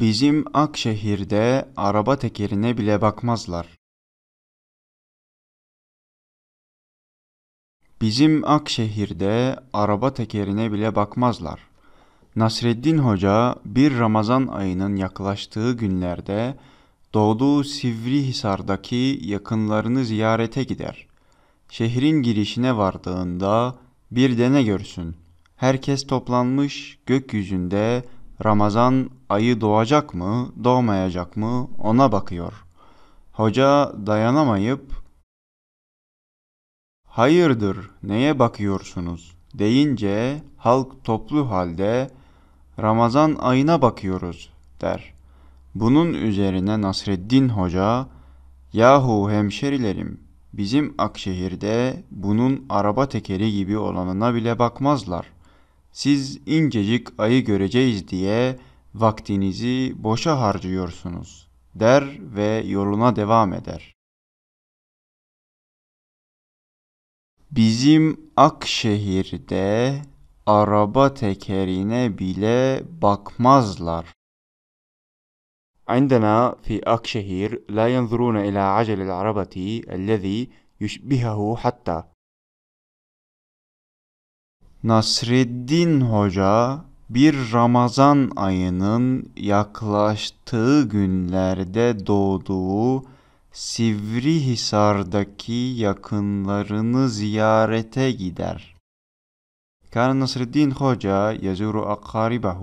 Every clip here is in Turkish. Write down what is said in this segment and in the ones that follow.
Bizim Akşehir'de araba tekerine bile bakmazlar. Bizim Akşehir'de araba tekerine bile bakmazlar. Nasreddin Hoca bir Ramazan ayının yaklaştığı günlerde doğduğu Sivrihisar'daki yakınlarını ziyarete gider. Şehrin girişine vardığında bir dene görsün. Herkes toplanmış gökyüzünde Ramazan ayı doğacak mı, doğmayacak mı ona bakıyor. Hoca dayanamayıp "Hayırdır, neye bakıyorsunuz?" deyince halk toplu halde Ramazan ayına bakıyoruz der. Bunun üzerine Nasreddin Hoca, yahu hemşerilerim bizim Akşehir'de bunun araba tekeri gibi olanına bile bakmazlar siz incecik ayı göreceğiz diye vaktinizi boşa harcıyorsunuz der ve yoluna devam eder. Bizim Akşehir'de araba tekerine bile bakmazlar. عندنا في أكشهير لا ينظرون إلى عجل العربة الذي يشبهه حتى Nasreddin Hoca bir Ramazan ayının yaklaştığı günlerde doğduğu Sivrihisar'daki yakınlarını ziyarete gider. كان نصر الدين خوجا يزور أقاربه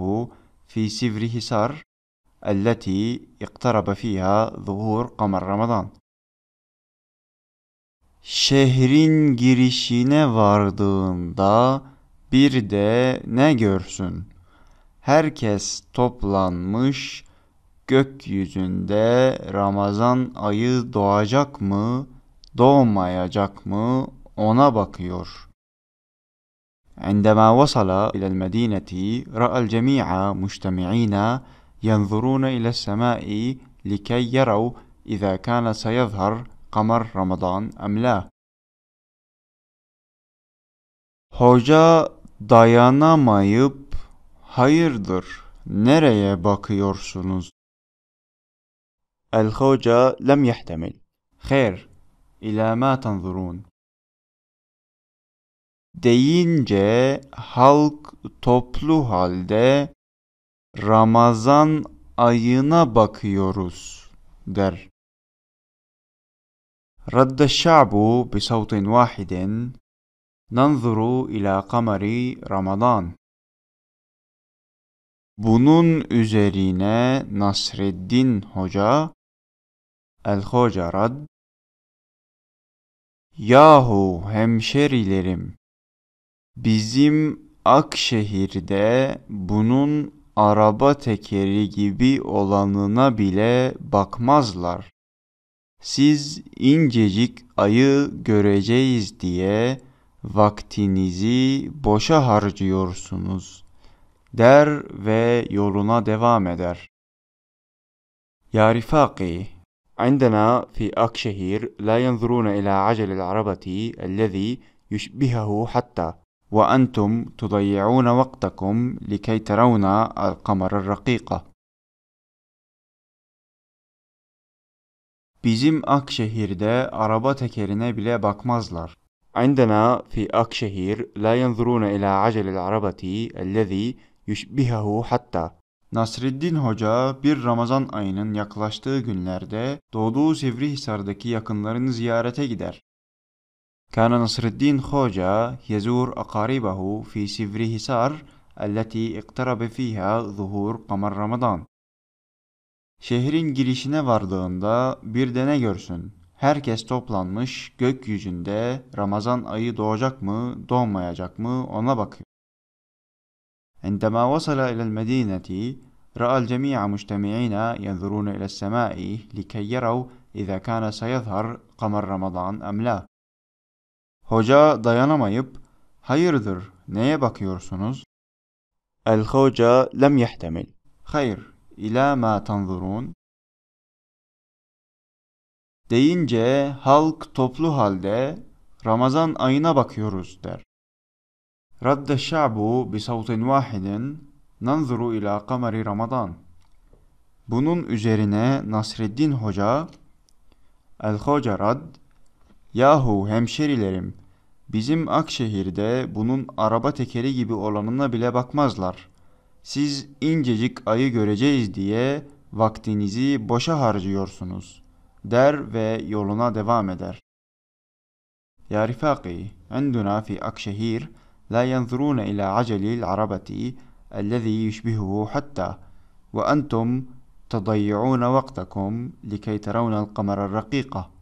في سفرهسار التي اقترب فيها ظهور قمر رمضان. Şehrin girişine vardığında bir de ne görsün? Herkes toplanmış gökyüzünde Ramazan ayı doğacak mı, doğmayacak mı ona bakıyor.'' عندما وصل إلى المدينة رأى الجميع مجتمعين ينظرون إلى السماء لكي يروا إذا كان سيظهر قمر رمضان أم لا. Hoca dayanamayıp hayırdır nereye bakıyorsunuz? hoca, lem يحتمل خير إلى ما tanzurun? deyince halk toplu halde Ramazan ayına bakıyoruz der. Şabu, الشعب بصوت واحد ننظر إلى قمر Ramazan. Bunun üzerine Nasreddin Hoca El-Hoca Rad Yahu hemşerilerim bizim Akşehir'de bunun araba tekeri gibi olanına bile bakmazlar. Siz incecik ayı göreceğiz diye vaktinizi boşa harcıyorsunuz der ve yoluna devam eder. يا رفاقي عندنا في أكشهير لا ينظرون إلى عجل العربة الذي يشبهه حتى وأنتم تضيعون وقتكم لكي ترون القمر الرقيقة Bizim Akşehir'de araba tekerine bile bakmazlar. عندنا في أكشهير لا ينظرون إلى عجل العربة الذي yüşbihehu hatta. Nasreddin Hoca bir Ramazan ayının yaklaştığı günlerde doğduğu Sivrihisar'daki yakınlarını ziyarete gider. Kana Nasreddin Hoca yezur akaribahu fi Sivrihisar التي اقترب فيها ظهور قمر رمضان. Şehrin girişine vardığında bir de görsün? Herkes toplanmış gökyüzünde Ramazan ayı doğacak mı, doğmayacak mı ona bakıyor. عندما وصل إلى المدينة رأى الجميع مجتمعين ينظرون إلى السماء لكي يروا إذا كان سيظهر قمر رمضان أم لا. Hoca dayanamayıp hayırdır neye bakıyorsunuz? الخوجة لم يحتمل. خير إلى ما تنظرون deyince halk toplu halde Ramazan ayına bakıyoruz der. Radde şa'bu bi savtin vahidin nanzuru ila kameri Ramazan. Bunun üzerine Nasreddin Hoca El Hoca Rad Yahu hemşerilerim bizim Akşehir'de bunun araba tekeri gibi olanına bile bakmazlar. Siz incecik ayı göreceğiz diye vaktinizi boşa harcıyorsunuz.'' در ve yoluna devam يا رفاقي عندنا في أكشهير لا ينظرون إلى عجل العربة الذي يشبهه حتى وأنتم تضيعون وقتكم لكي ترون القمر الرقيقة